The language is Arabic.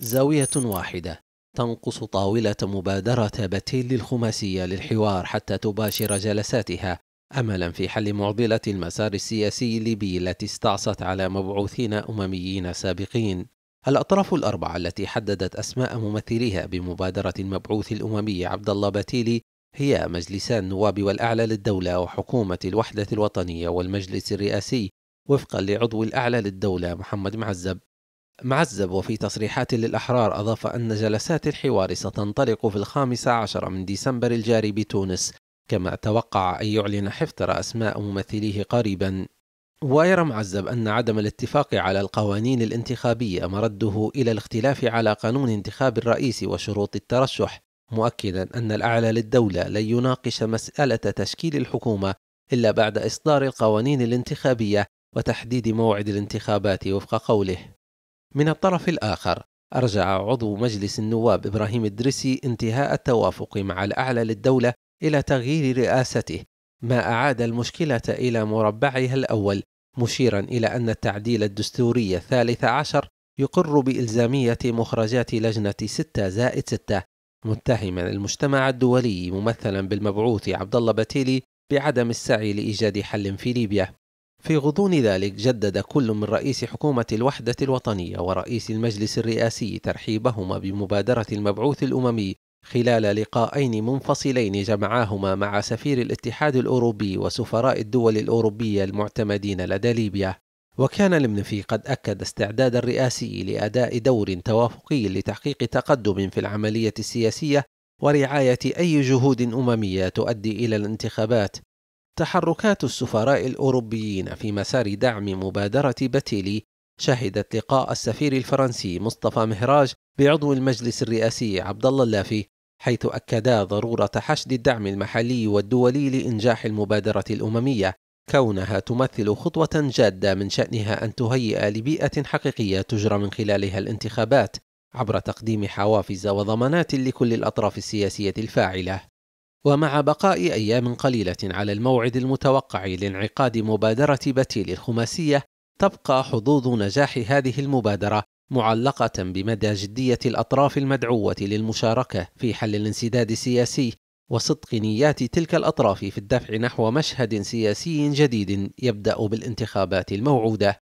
زاوية واحدة تنقص طاولة مبادرة باتيل الخماسية للحوار حتى تباشر جلساتها أملا في حل معضلة المسار السياسي الليبي التي استعصت على مبعوثين أمميين سابقين الأطراف الأربعة التي حددت أسماء ممثليها بمبادرة المبعوث الأممي عبد الله باتيلي هي مجلسان النواب والأعلى للدولة وحكومة الوحدة الوطنية والمجلس الرئاسي وفقا لعضو الأعلى للدولة محمد معزب معزب وفي تصريحات للأحرار أضاف أن جلسات الحوار ستنطلق في الخامس عشر من ديسمبر الجاري بتونس كما توقع أن يعلن حفتر أسماء ممثليه قريبا ويرى معزب أن عدم الاتفاق على القوانين الانتخابية مرده إلى الاختلاف على قانون انتخاب الرئيس وشروط الترشح مؤكدا أن الأعلى للدولة لن يناقش مسألة تشكيل الحكومة إلا بعد إصدار القوانين الانتخابية وتحديد موعد الانتخابات وفق قوله من الطرف الآخر أرجع عضو مجلس النواب إبراهيم الدريسي انتهاء التوافق مع الأعلى للدولة إلى تغيير رئاسته ما أعاد المشكلة إلى مربعها الأول مشيرا إلى أن التعديل الدستوري الثالث عشر يقر بإلزامية مخرجات لجنة 6 زائد 6 متهما المجتمع الدولي ممثلا بالمبعوث عبد الله بتيلي بعدم السعي لإيجاد حل في ليبيا في غضون ذلك جدد كل من رئيس حكومة الوحدة الوطنية ورئيس المجلس الرئاسي ترحيبهما بمبادرة المبعوث الأممي خلال لقاءين منفصلين جمعاهما مع سفير الاتحاد الأوروبي وسفراء الدول الأوروبية المعتمدين لدى ليبيا وكان المنفي قد أكد استعداد الرئاسي لأداء دور توافقي لتحقيق تقدم في العملية السياسية ورعاية أي جهود أممية تؤدي إلى الانتخابات تحركات السفراء الأوروبيين في مسار دعم مبادرة باتيلي شهدت لقاء السفير الفرنسي مصطفى مهراج بعضو المجلس الرئاسي عبد الله اللافي حيث أكدا ضرورة حشد الدعم المحلي والدولي لإنجاح المبادرة الأممية كونها تمثل خطوة جادة من شأنها أن تهيئ لبيئة حقيقية تجرى من خلالها الانتخابات عبر تقديم حوافز وضمانات لكل الأطراف السياسية الفاعلة ومع بقاء أيام قليلة على الموعد المتوقع لانعقاد مبادرة بتيل الخماسية تبقى حظوظ نجاح هذه المبادرة معلقة بمدى جدية الأطراف المدعوة للمشاركة في حل الانسداد السياسي وصدق نيات تلك الأطراف في الدفع نحو مشهد سياسي جديد يبدأ بالانتخابات الموعودة